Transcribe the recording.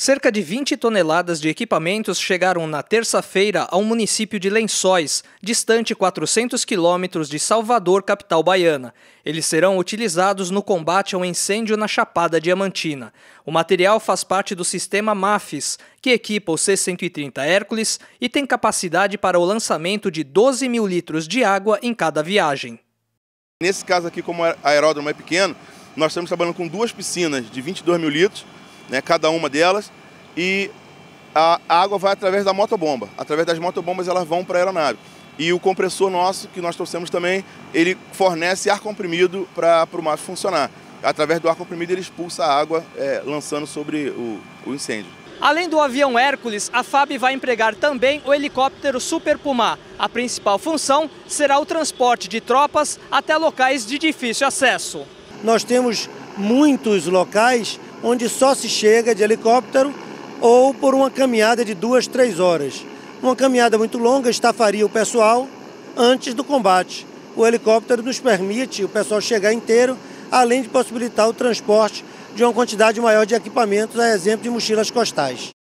Cerca de 20 toneladas de equipamentos chegaram na terça-feira ao município de Lençóis, distante 400 quilômetros de Salvador, capital baiana. Eles serão utilizados no combate ao incêndio na Chapada Diamantina. O material faz parte do sistema MAFIS, que equipa o C-130 Hércules e tem capacidade para o lançamento de 12 mil litros de água em cada viagem. Nesse caso aqui, como o aeródromo é pequeno, nós estamos trabalhando com duas piscinas de 22 mil litros né, cada uma delas, e a água vai através da motobomba. Através das motobombas elas vão para a aeronave. E o compressor nosso, que nós trouxemos também, ele fornece ar comprimido para o MAF funcionar. Através do ar comprimido ele expulsa a água, é, lançando sobre o, o incêndio. Além do avião Hércules, a FAB vai empregar também o helicóptero Super Puma. A principal função será o transporte de tropas até locais de difícil acesso. Nós temos muitos locais onde só se chega de helicóptero ou por uma caminhada de duas, três horas. Uma caminhada muito longa estafaria o pessoal antes do combate. O helicóptero nos permite o pessoal chegar inteiro, além de possibilitar o transporte de uma quantidade maior de equipamentos, a exemplo de mochilas costais.